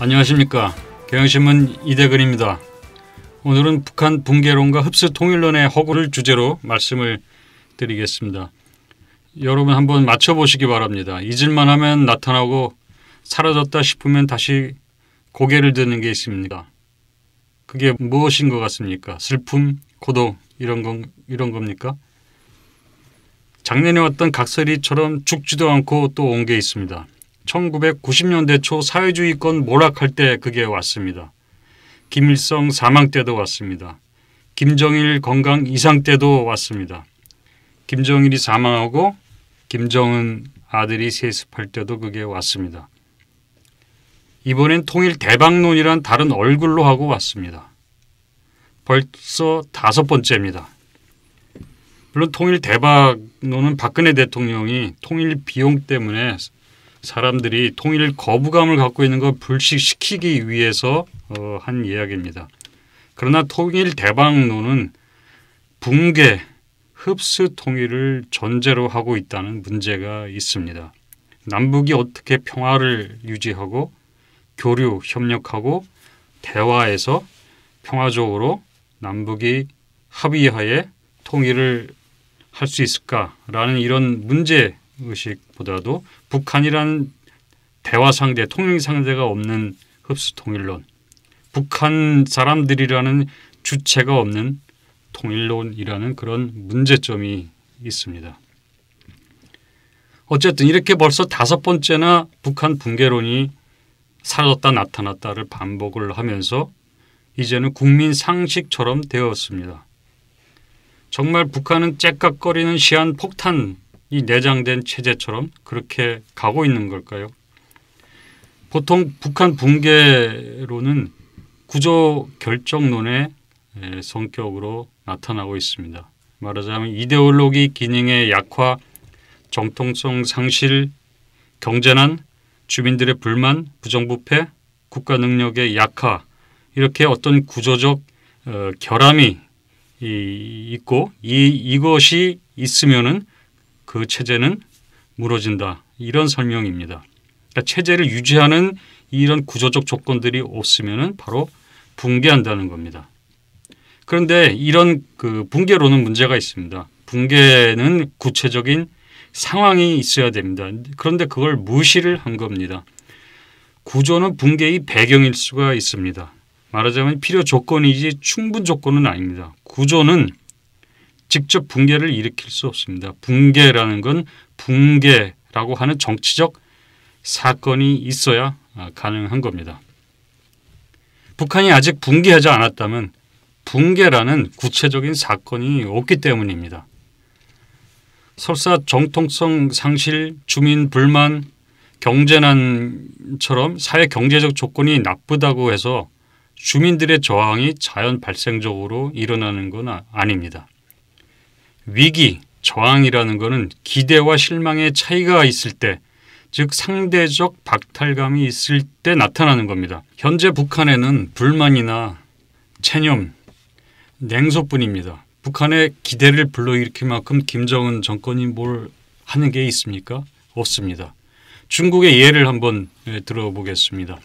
안녕하십니까. 경향신문 이대근입니다. 오늘은 북한 붕괴론과 흡수 통일론의 허구를 주제로 말씀을 드리겠습니다. 여러분 한번 맞춰보시기 바랍니다. 잊을만 하면 나타나고 사라졌다 싶으면 다시 고개를 드는 게 있습니다. 그게 무엇인 것 같습니까? 슬픔, 고독 이런 건 이런 겁니까? 작년에 왔던 각설이처럼 죽지도 않고 또 온 게 있습니다. 1990년대 초 사회주의권 몰락할 때 그게 왔습니다. 김일성 사망 때도 왔습니다. 김정일 건강 이상 때도 왔습니다. 김정일이 사망하고 김정은 아들이 세습할 때도 그게 왔습니다. 이번엔 통일 대박론이란 다른 얼굴로 하고 왔습니다. 벌써 다섯 번째입니다. 물론 통일 대박론은 박근혜 대통령이 통일 비용 때문에 사람들이 통일 거부감을 갖고 있는 걸 불식시키기 위해서 어, 한 이야기입니다. 그러나 통일 대방론은 붕괴, 흡수 통일을 전제로 하고 있다는 문제가 있습니다. 남북이 어떻게 평화를 유지하고 교류, 협력하고 대화에서 평화적으로 남북이 합의하에 통일을 할 수 있을까라는 이런 문제 의식보다도 북한이란 대화 상대, 통일 상대가 없는 흡수 통일론, 북한 사람들이라는 주체가 없는 통일론이라는 그런 문제점이 있습니다. 어쨌든 이렇게 벌써 다섯 번째나 북한 붕괴론이 사라졌다 나타났다를 반복을 하면서 이제는 국민 상식처럼 되었습니다. 정말 북한은 째깍거리는 시한 폭탄 이 내장된 체제처럼 그렇게 가고 있는 걸까요? 보통 북한 붕괴로는 구조 결정론의 성격으로 나타나고 있습니다. 말하자면 이데올로기 기능의 약화, 정통성 상실, 경제난, 주민들의 불만, 부정부패, 국가 능력의 약화 이렇게 어떤 구조적 어, 결함이 있고 이 이것이 있으면은 그 체제는 무너진다. 이런 설명입니다. 그러니까 체제를 유지하는 이런 구조적 조건들이 없으면 바로 붕괴한다는 겁니다. 그런데 이런 그 붕괴로는 문제가 있습니다. 붕괴는 구체적인 상황이 있어야 됩니다. 그런데 그걸 무시를 한 겁니다. 구조는 붕괴의 배경일 수가 있습니다. 말하자면 필요 조건이지 충분 조건은 아닙니다. 구조는 직접 붕괴를 일으킬 수 없습니다. 붕괴라는 건 붕괴라고 하는 정치적 사건이 있어야 아, 가능한 겁니다. 북한이 아직 붕괴하지 않았다면 붕괴라는 구체적인 사건이 없기 때문입니다. 설사 정통성 상실, 주민 불만, 경제난처럼 사회 경제적 조건이 나쁘다고 해서 주민들의 저항이 자연 발생적으로 일어나는 건 아, 아닙니다. 위기, 저항이라는 것은 기대와 실망의 차이가 있을 때, 즉 상대적 박탈감이 있을 때 나타나는 겁니다. 현재 북한에는 불만이나 체념, 냉소뿐입니다. 북한의 기대를 불러일으킬 만큼 김정은 정권이 뭘 하는 게 있습니까? 없습니다. 중국의 예를 한번 예, 들어보겠습니다.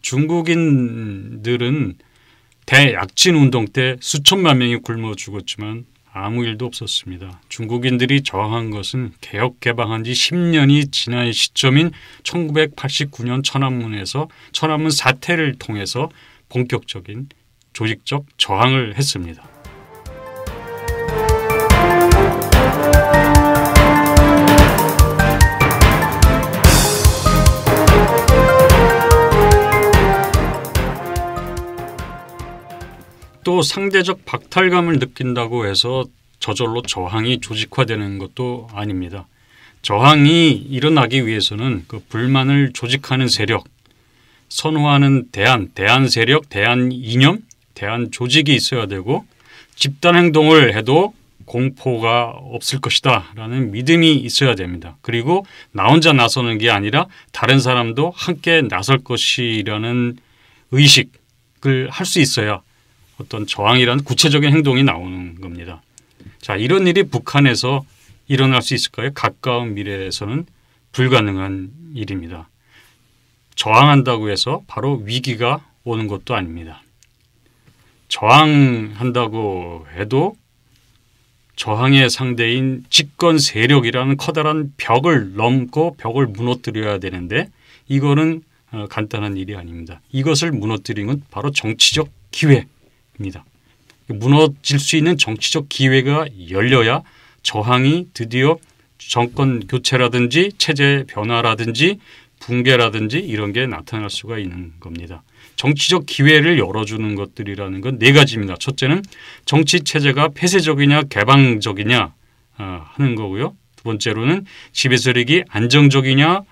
중국인들은 대약진 운동 때 수천만 명이 굶어 죽었지만 아무 일도 없었습니다. 중국인들이 저항한 것은 개혁 개방한 지 10년이 지난 시점인 1989년 천안문에서 천안문 사태를 통해서 본격적인 조직적 저항을 했습니다. 또 상대적 박탈감을 느낀다고 해서 저절로 저항이 조직화되는 것도 아닙니다. 저항이 일어나기 위해서는 그 불만을 조직하는 세력, 선호하는 대안, 대안 세력, 대안 이념, 대안 조직이 있어야 되고 집단 행동을 해도 공포가 없을 것이다 라는 믿음이 있어야 됩니다. 그리고 나 혼자 나서는 게 아니라 다른 사람도 함께 나설 것이라는 의식을 할 수 있어야 어떤 저항이란 구체적인 행동이 나오는 겁니다. 자, 이런 일이 북한에서 일어날 수 있을까요? 가까운 미래에서는 불가능한 일입니다. 저항한다고 해서 바로 위기가 오는 것도 아닙니다. 저항한다고 해도 저항의 상대인 집권 세력이라는 커다란 벽을 넘고 벽을 무너뜨려야 되는데 이거는 어, 간단한 일이 아닙니다. 이것을 무너뜨린 건 바로 정치적 기회 입니다 입니다. 무너질 수 있는 정치적 기회가 열려야 저항이 드디어 정권 교체라든지 체제 변화라든지 붕괴라든지 이런 게 나타날 수가 있는 겁니다. 정치적 기회를 열어주는 것들이라는 건 네 가지입니다. 첫째는 정치 체제가 폐쇄적이냐 개방적이냐 아, 하는 거고요. 두 번째로는 지배세력이 안정적이냐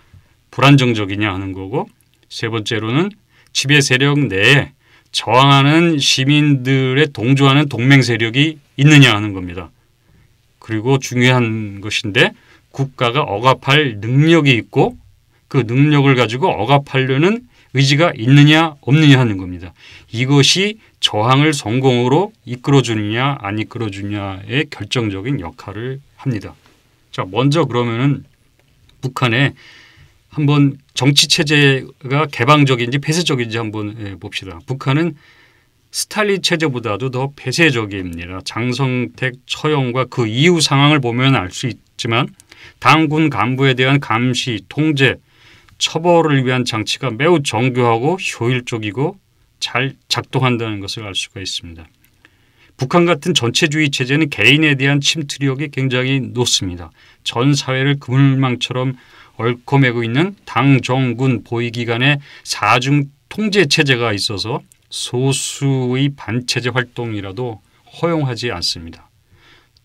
불안정적이냐 하는 거고 세 번째로는 지배세력 내에 저항하는 시민들의 동조하는 동맹 세력이 있느냐 하는 겁니다. 그리고 중요한 것인데 국가가 억압할 능력이 있고 그 능력을 가지고 억압하려는 의지가 있느냐 없느냐 하는 겁니다. 이것이 저항을 성공으로 이끌어주느냐 안 이끌어주냐의 결정적인 역할을 합니다. 자 먼저 그러면은 북한의 한번 정치 체제가 개방적인지 폐쇄적인지 한번 예, 봅시다. 북한은 스탈리 체제보다도 더 폐쇄적입니다. 장성택 처형과 그 이후 상황을 보면 알 수 있지만 당군 간부에 대한 감시, 통제, 처벌을 위한 장치가 매우 정교하고 효율적이고 잘 작동한다는 것을 알 수가 있습니다. 북한 같은 전체주의 체제는 개인에 대한 침투력이 굉장히 높습니다. 전 사회를 그물망처럼 얽컴매고 있는 당, 정군, 보위기관의 사중 통제 체제가 있어서 소수의 반체제 활동이라도 허용하지 않습니다.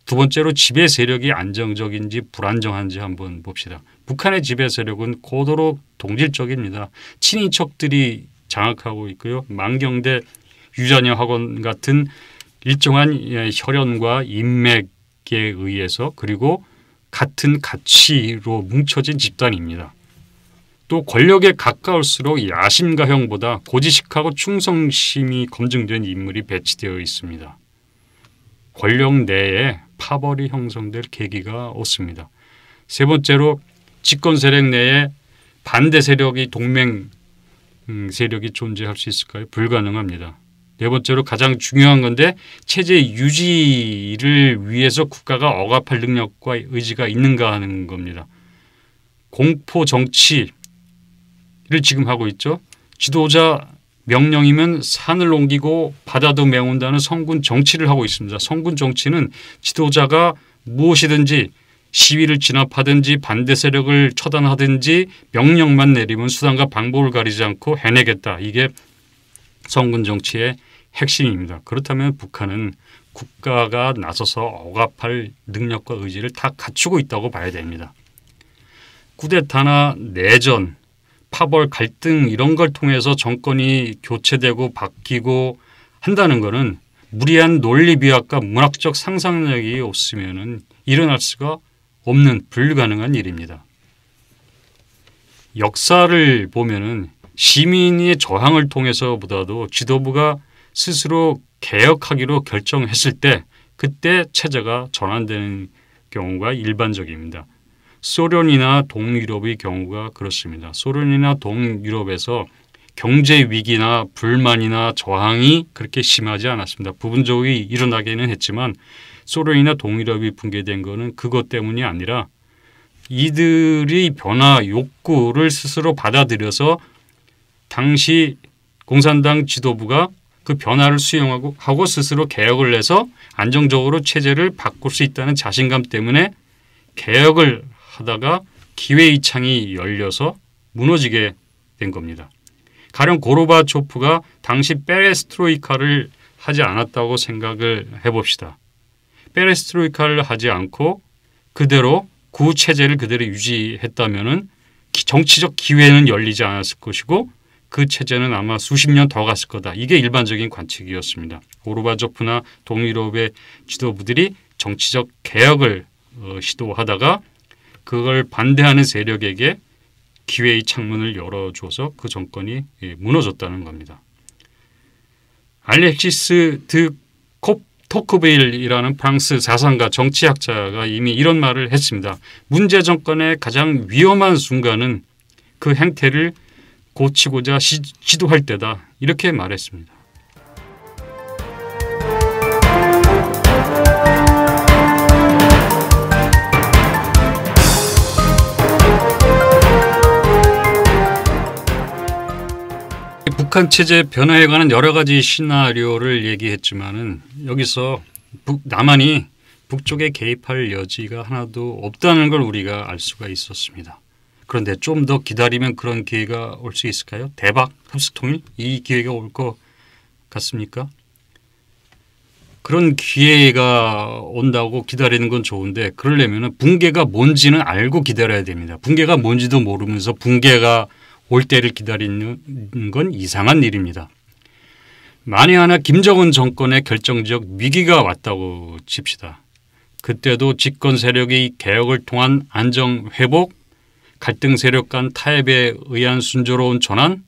두 번째로 지배 세력이 안정적인지 불안정한지 한번 봅시다. 북한의 지배 세력은 고도로 동질적입니다. 친인척들이 장악하고 있고요. 만경대 유자녀 학원 같은 일정한 예, 혈연과 인맥에 의해서 그리고 같은 가치로 뭉쳐진 집단입니다. 또 권력에 가까울수록 야심가형보다 고지식하고 충성심이 검증된 인물이 배치되어 있습니다. 권력 내에 파벌이 형성될 계기가 없습니다. 세 번째로 집권 세력 내에 반대 세력이 동맹 음, 세력이 존재할 수 있을까요? 불가능합니다. 네 번째로 가장 중요한 건데 체제 유지를 위해서 국가가 억압할 능력과 의지가 있는가 하는 겁니다. 공포 정치를 지금 하고 있죠. 지도자 명령이면 산을 옮기고 바다도 메운다는 성군 정치를 하고 있습니다. 성군 정치는 지도자가 무엇이든지 시위를 진압하든지 반대 세력을 처단하든지 명령만 내리면 수단과 방법을 가리지 않고 해내겠다. 이게 성군 정치의 핵심입니다. 그렇다면 북한은 국가가 나서서 억압할 능력과 의지를 다 갖추고 있다고 봐야 됩니다. 쿠데타나 내전, 파벌 갈등 이런 걸 통해서 정권이 교체되고 바뀌고 한다는 것은 무리한 논리 비약과 문학적 상상력이 없으면 일어날 수가 없는 불가능한 일입니다. 역사를 보면 시민의 저항을 통해서보다도 지도부가 스스로 개혁하기로 결정했을 때 그때 체제가 전환되는 경우가 일반적입니다. 소련이나 동유럽의 경우가 그렇습니다. 소련이나 동유럽에서 경제 위기나 불만이나 저항이 그렇게 심하지 않았습니다. 부분적으로 일어나기는 했지만 소련이나 동유럽이 붕괴된 것은 그것 때문이 아니라 이들의 변화 욕구를 스스로 받아들여서 당시 공산당 지도부가 그 변화를 수용하고 하고 스스로 개혁을 해서 안정적으로 체제를 바꿀 수 있다는 자신감 때문에 개혁을 하다가 기회의 창이 열려서 무너지게 된 겁니다. 가령 고르바초프가 당시 페레스트로이카를 하지 않았다고 생각을 해봅시다. 페레스트로이카를 하지 않고 그대로 구체제를 그대로 유지했다면은 정치적 기회는 열리지 않았을 것이고 그 체제는 아마 수십 년 더 갔을 거다. 이게 일반적인 관측이었습니다. 오르바조프나 동유럽의 지도부들이 정치적 개혁을 어, 시도하다가 그걸 반대하는 세력에게 기회의 창문을 열어줘서 그 정권이 예, 무너졌다는 겁니다. 알렉시스 드 토크베일이라는 프랑스 사상가 정치학자가 이미 이런 말을 했습니다. 문제 정권의 가장 위험한 순간은 그 행태를 고치고자 시, 도할 때다 이렇게 말했습니다. 북한 체제 변화에 관한 여러 가지 시나리오를 얘기했지만은 여기서 북, 남한이 북쪽에 개입할 여지가 하나도 없다는 걸 우리가 알 수가 있었습니다. 그런데 좀 더 기다리면 그런 기회가 올 수 있을까요? 대박 합숙통일 이 기회가 올 것 같습니까? 그런 기회가 온다고 기다리는 건 좋은데 그러려면 붕괴가 뭔지는 알고 기다려야 됩니다. 붕괴가 뭔지도 모르면서 붕괴가 올 때를 기다리는 건 이상한 일입니다. 만에 하나 김정은 정권의 결정적 위기가 왔다고 칩시다. 그때도 집권 세력이 개혁을 통한 안정 회복 갈등 세력 간 타협에 의한 순조로운 전환,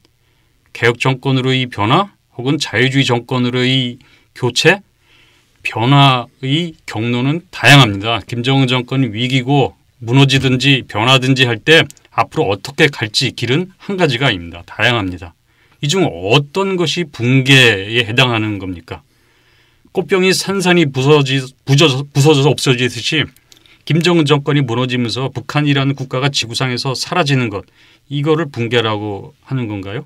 개혁 정권으로의 변화 혹은 자유주의 정권으로의 교체, 변화의 경로는 다양합니다. 김정은 정권이 위기고 무너지든지 변화든지할 때 앞으로 어떻게 갈지 길은 한 가지가 아닙니다. 다양합니다. 이 중 어떤 것이 붕괴에 해당하는 겁니까? 꽃병이 산산이 부서지, 부서져서 없어지듯이 김정은 정권이 무너지면서 북한이라는 국가가 지구상에서 사라지는 것 이거를 붕괴라고 하는 건가요?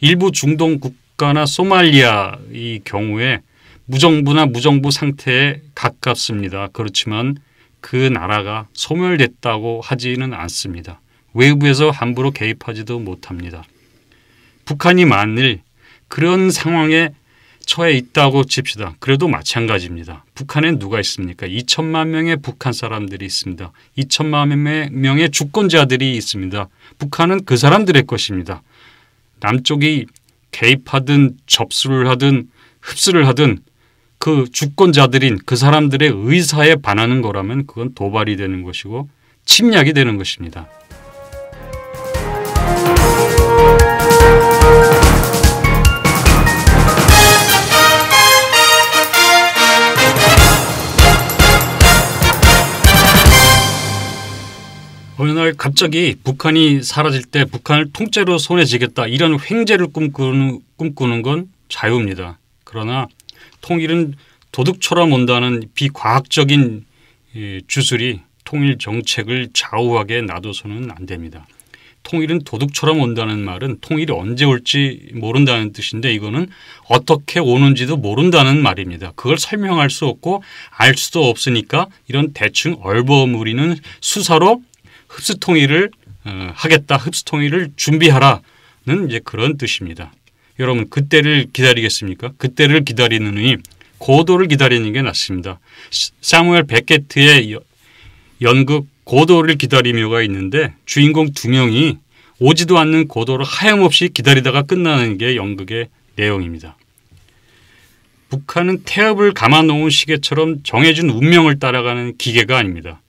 일부 중동 국가나 소말리아 의 경우에 무정부나 무정부 상태에 가깝습니다. 그렇지만 그 나라가 소멸됐다고 하지는 않습니다. 외부에서 함부로 개입하지도 못합니다. 북한이 만일 그런 상황에 처해 있다고 칩시다. 그래도 마찬가지입니다. 북한엔 누가 있습니까? 2천만 명의 북한 사람들이 있습니다. 2천만 명의 주권자들이 있습니다. 북한은 그 사람들의 것입니다. 남쪽이 개입하든 접수를 하든 흡수를 하든 그 주권자들인 그 사람들의 의사에 반하는 거라면 그건 도발이 되는 것이고 침략이 되는 것입니다. 어느 날 갑자기 북한이 사라질 때 북한을 통째로 손에 쥐겠다 이런 횡재를 꿈꾸는, 꿈꾸는 건 자유입니다. 그러나 통일은 도둑처럼 온다는 비과학적인 주술이 통일 정책을 좌우하게 놔둬서는 안 됩니다. 통일은 도둑처럼 온다는 말은 통일이 언제 올지 모른다는 뜻인데 이거는 어떻게 오는지도 모른다는 말입니다. 그걸 설명할 수 없고 알 수도 없으니까 이런 대충 얼버무리는 수사로 흡수통일을 어, 하겠다, 흡수통일을 준비하라는 이제 그런 뜻입니다. 여러분 그때를 기다리겠습니까? 그때를 기다리느니 고도를 기다리는 게 낫습니다. 사무엘 베케트의 연극 고도를 기다리며가 있는데 주인공 두 명이 오지도 않는 고도를 하염없이 기다리다가 끝나는 게 연극의 내용입니다. 북한은 태엽을 감아놓은 시계처럼 정해진 운명을 따라가는 기계가 아닙니다.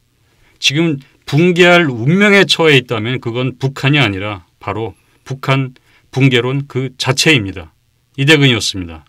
지금 붕괴할 운명에 처해 있다면 그건 북한이 아니라 바로 북한 붕괴론 그 자체입니다. 이대근이었습니다.